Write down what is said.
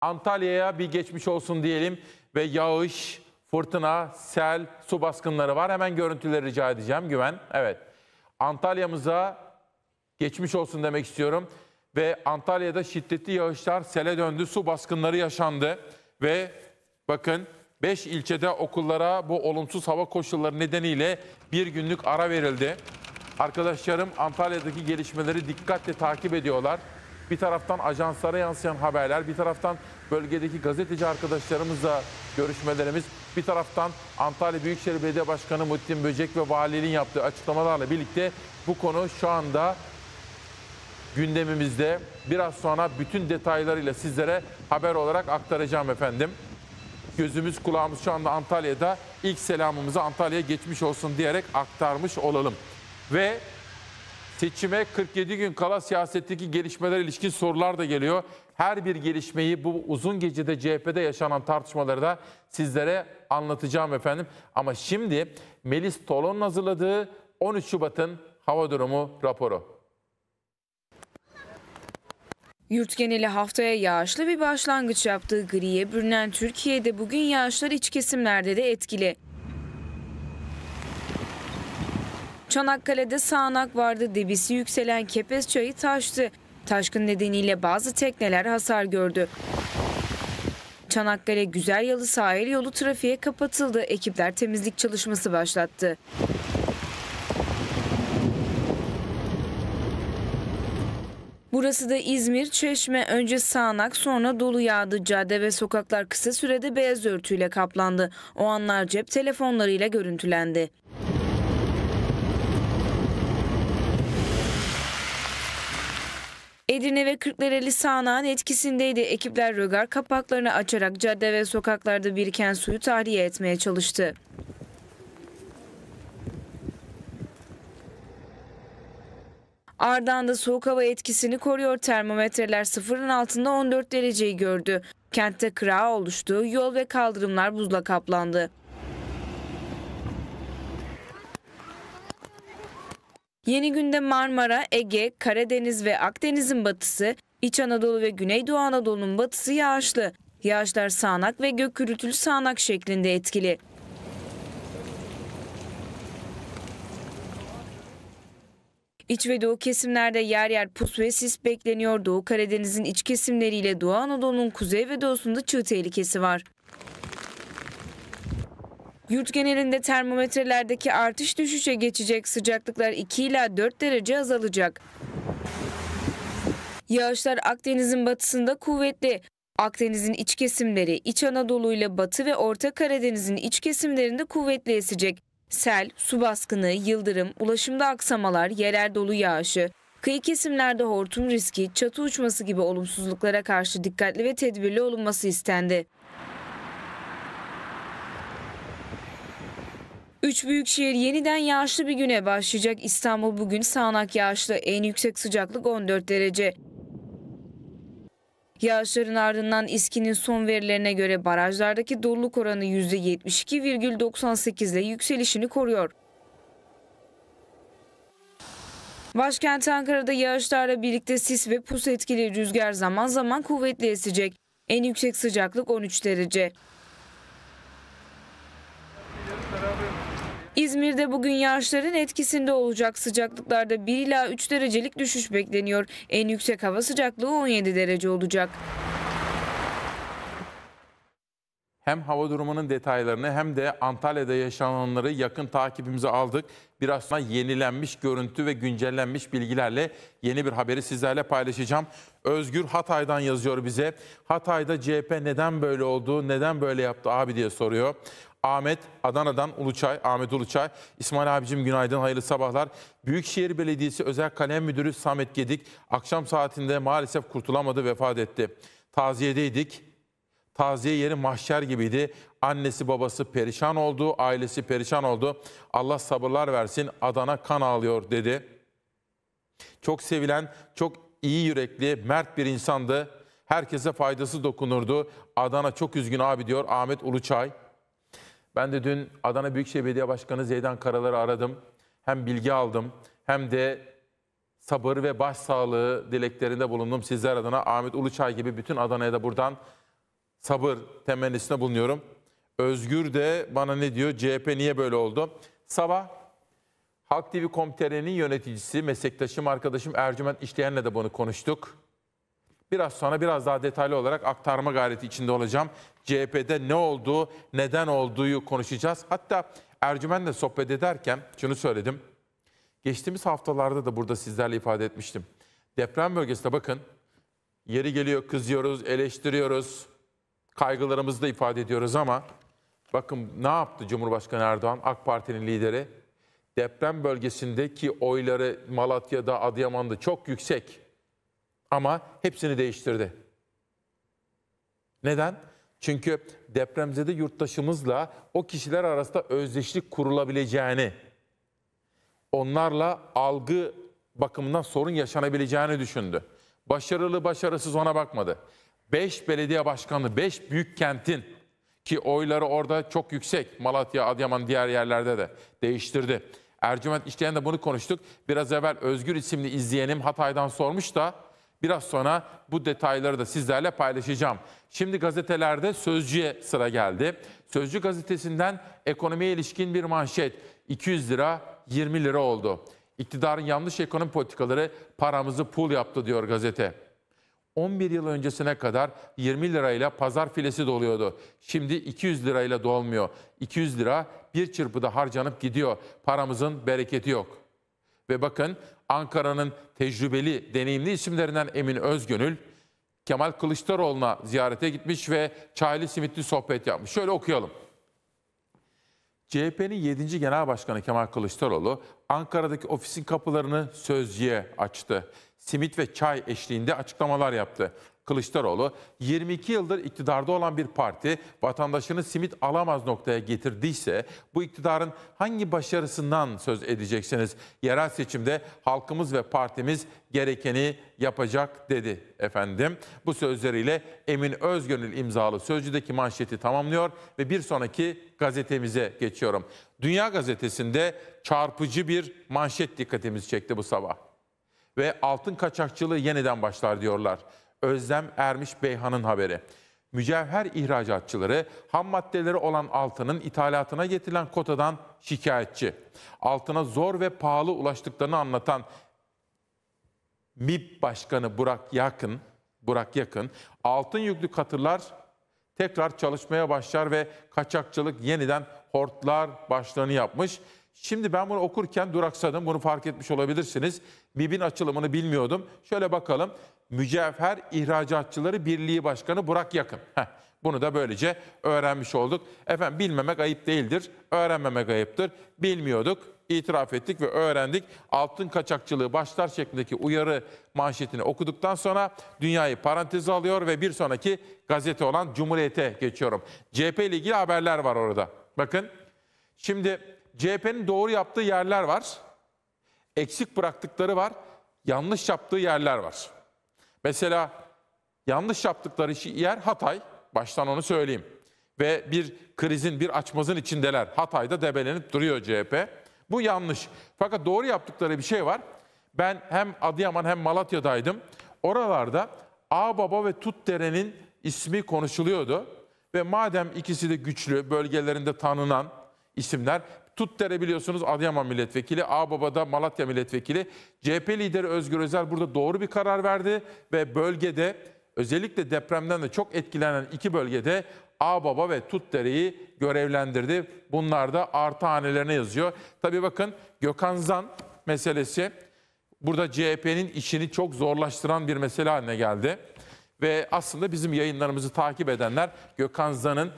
Antalya'ya bir geçmiş olsun diyelim ve yağış, fırtına, sel, su baskınları var. Hemen görüntüleri rica edeceğim Güven. Evet. Antalya'mıza geçmiş olsun demek istiyorum. Ve Antalya'da şiddetli yağışlar sele döndü, su baskınları yaşandı. Ve bakın 5 ilçede okullara bu olumsuz hava koşulları nedeniyle bir günlük ara verildi. Arkadaşlarım Antalya'daki gelişmeleri dikkatle takip ediyorlar. Bir taraftan ajanslara yansıyan haberler, bir taraftan bölgedeki gazeteci arkadaşlarımızla görüşmelerimiz, bir taraftan Antalya Büyükşehir Belediye Başkanı Muhittin Böcek ve valinin yaptığı açıklamalarla birlikte bu konu şu anda gündemimizde. Biraz sonra bütün detaylarıyla sizlere haber olarak aktaracağım efendim. Gözümüz kulağımız şu anda Antalya'da. İlk selamımızı Antalya'ya geçmiş olsun diyerek aktarmış olalım. Ve Seçime 47 gün kala siyasetteki gelişmeler ilişkin sorular da geliyor. Her bir gelişmeyi bu uzun gecede CHP'de yaşanan tartışmaları da sizlere anlatacağım efendim. Ama şimdi Melis Tolon'un hazırladığı 13 Şubat'ın hava durumu raporu. Yurt geneli haftaya yağışlı bir başlangıç yaptığı griye bürünen Türkiye'de bugün yağışlar iç kesimlerde de etkili. Çanakkale'de sağanak vardı. Debisi yükselen Kepez Çayı taştı. Taşkın nedeniyle bazı tekneler hasar gördü. Çanakkale Güzelyalı sahil yolu trafiğe kapatıldı. Ekipler temizlik çalışması başlattı. Burası da İzmir, Çeşme önce sağanak sonra dolu yağdı. Cadde ve sokaklar kısa sürede beyaz örtüyle kaplandı. O anlar cep telefonlarıyla görüntülendi. Edirne ve Kırklareli sağanağın etkisindeydi. Ekipler rögar kapaklarını açarak cadde ve sokaklarda biriken suyu tahliye etmeye çalıştı. da soğuk hava etkisini koruyor. Termometreler sıfırın altında 14 dereceyi gördü. Kentte kırağı oluştu, yol ve kaldırımlar buzla kaplandı. Yeni günde Marmara, Ege, Karadeniz ve Akdeniz'in batısı, İç Anadolu ve Güneydoğu Anadolu'nun batısı yağışlı. Yağışlar sağanak ve gök gürültülü sağanak şeklinde etkili. İç ve doğu kesimlerde yer yer pus ve sis bekleniyor. Doğu Karadeniz'in iç kesimleriyle Doğu Anadolu'nun kuzey ve doğusunda çığ tehlikesi var. Yurt genelinde termometrelerdeki artış düşüşe geçecek sıcaklıklar 2 ila 4 derece azalacak. Yağışlar Akdeniz'in batısında kuvvetli. Akdeniz'in iç kesimleri, İç Anadolu ile Batı ve Orta Karadeniz'in iç kesimlerinde kuvvetli esecek. Sel, su baskını, yıldırım, ulaşımda aksamalar, yerel dolu yağışı, kıyı kesimlerde hortum riski, çatı uçması gibi olumsuzluklara karşı dikkatli ve tedbirli olunması istendi. Üç büyük şehir yeniden yağışlı bir güne başlayacak. İstanbul bugün sağanak yağışlı. En yüksek sıcaklık 14 derece. Yağışların ardından İSKİ'nin son verilerine göre barajlardaki doluluk oranı %72,98 ile yükselişini koruyor. Başkent Ankara'da yağışlarla birlikte sis ve pus etkili rüzgar zaman zaman kuvvetli esecek. En yüksek sıcaklık 13 derece. İzmir'de bugün yağışların etkisinde olacak sıcaklıklarda 1 ila 3 derecelik düşüş bekleniyor. En yüksek hava sıcaklığı 17 derece olacak. Hem hava durumunun detaylarını hem de Antalya'da yaşananları yakın takipimize aldık. Biraz sonra yenilenmiş görüntü ve güncellenmiş bilgilerle yeni bir haberi sizlerle paylaşacağım. Özgür Hatay'dan yazıyor bize. Hatay'da CHP neden böyle oldu, neden böyle yaptı abi diye soruyor. Ahmet Adana'dan Uluçay, Ahmet Uluçay. İsmail abicim günaydın, hayırlı sabahlar. Büyükşehir Belediyesi Özel Kalem Müdürü Samet Gedik akşam saatinde maalesef kurtulamadı, vefat etti. Taziyedeydik. Taziye yeri mahşer gibiydi. Annesi babası perişan oldu, ailesi perişan oldu. Allah sabırlar versin, Adana kan ağlıyor dedi. Çok sevilen, çok iyi yürekli, mert bir insandı. Herkese faydası dokunurdu. Adana çok üzgün abi diyor Ahmet Uluçay. Ben de dün Adana Büyükşehir Belediye Başkanı Zeydan Karalar'ı aradım. Hem bilgi aldım hem de sabır ve başsağlığı dileklerinde bulundum sizler adına. Ahmet Uluçay gibi bütün Adana'ya da buradan sabır temennisinde bulunuyorum. Özgür de bana ne diyor? CHP niye böyle oldu? Sabah Halk TV Komitere'nin yöneticisi, meslektaşım, arkadaşım Ercüment İşleyen'le de bunu konuştuk. Biraz sonra biraz daha detaylı olarak aktarma gayreti içinde olacağım. CHP'de ne olduğu, neden olduğu konuşacağız. Hatta Ercümen'le sohbet ederken şunu söyledim. Geçtiğimiz haftalarda da burada sizlerle ifade etmiştim. Deprem bölgesinde bakın yeri geliyor kızıyoruz, eleştiriyoruz, kaygılarımızı da ifade ediyoruz ama bakın ne yaptı Cumhurbaşkanı Erdoğan, AK Parti'nin lideri? Deprem bölgesindeki oyları Malatya'da, Adıyaman'da çok yüksek. Ama hepsini değiştirdi. Neden? Çünkü depremzede yurttaşımızla o kişiler arasında özdeşlik kurulabileceğini, onlarla algı bakımından sorun yaşanabileceğini düşündü. Başarılı başarısız ona bakmadı. 5 belediye başkanı, 5 büyük kentin ki oyları orada çok yüksek. Malatya, Adıyaman diğer yerlerde de değiştirdi. Ercüment işleyen de bunu konuştuk. Biraz evvel Özgür isimli izleyenim Hatay'dan sormuş da Biraz sonra bu detayları da sizlerle paylaşacağım. Şimdi gazetelerde Sözcü'ye sıra geldi. Sözcü gazetesinden ekonomiye ilişkin bir manşet. 200 lira 20 lira oldu. İktidarın yanlış ekonomi politikaları paramızı pul yaptı diyor gazete. 11 yıl öncesine kadar 20 lirayla pazar filesi doluyordu. Şimdi 200 lirayla dolmuyor. 200 lira bir çırpıda harcanıp gidiyor. Paramızın bereketi yok.'' Ve bakın Ankara'nın tecrübeli, deneyimli isimlerinden Emin Özgönül, Kemal Kılıçdaroğlu'na ziyarete gitmiş ve çaylı simitli sohbet yapmış. Şöyle okuyalım. CHP'nin 7. Genel Başkanı Kemal Kılıçdaroğlu Ankara'daki ofisin kapılarını sözcüye açtı simit ve çay eşliğinde açıklamalar yaptı. Kılıçdaroğlu 22 yıldır iktidarda olan bir parti vatandaşını simit alamaz noktaya getirdiyse bu iktidarın hangi başarısından söz edeceksiniz? Yerel seçimde halkımız ve partimiz gerekeni yapacak dedi efendim. Bu sözleriyle Emin Özgönül imzalı sözcüdeki manşeti tamamlıyor ve bir sonraki gazetemize geçiyorum. Dünya gazetesinde çarpıcı bir manşet dikkatimizi çekti bu sabah ve altın kaçakçılığı yeniden başlar diyorlar. Özlem Ermiş Beyhan'ın haberi. Mücevher ihracatçıları ham maddeleri olan altının ithalatına getirilen kotadan şikayetçi. Altına zor ve pahalı ulaştıklarını anlatan MİB Başkanı Burak Yakın, Burak Yakın, altın yüklü katırlar tekrar çalışmaya başlar ve kaçakçılık yeniden hortlar başlarını yapmış. Şimdi ben bunu okurken duraksadım. Bunu fark etmiş olabilirsiniz. MİB'in açılımını bilmiyordum. Şöyle bakalım. Mücevher İhracatçıları Birliği Başkanı Burak Yakın. Heh, bunu da böylece öğrenmiş olduk. Efendim bilmemek ayıp değildir. Öğrenmemek ayıptır. Bilmiyorduk, itiraf ettik ve öğrendik. Altın kaçakçılığı başlar şeklindeki uyarı manşetini okuduktan sonra dünyayı paranteze alıyor ve bir sonraki gazete olan Cumhuriyet'e geçiyorum. CHP ile ilgili haberler var orada. Bakın şimdi CHP'nin doğru yaptığı yerler var. Eksik bıraktıkları var. Yanlış yaptığı yerler var. Mesela yanlış yaptıkları yer Hatay. Baştan onu söyleyeyim. Ve bir krizin, bir açmazın içindeler. Hatay'da debelenip duruyor CHP. Bu yanlış. Fakat doğru yaptıkları bir şey var. Ben hem Adıyaman hem Malatya'daydım. Oralarda Ağbaba ve Tutdere'nin ismi konuşuluyordu. Ve madem ikisi de güçlü, bölgelerinde tanınan isimler Tutdere biliyorsunuz Adıyaman milletvekili, Ağbaba'da Malatya milletvekili. CHP lideri Özgür Özel burada doğru bir karar verdi ve bölgede özellikle depremden de çok etkilenen iki bölgede Ağbaba ve Tutdere'yi görevlendirdi. Bunlar da artı hanelerine yazıyor. Tabii bakın Gökhan Zan meselesi burada CHP'nin işini çok zorlaştıran bir mesele haline geldi. Ve aslında bizim yayınlarımızı takip edenler Gökhan Zan'ın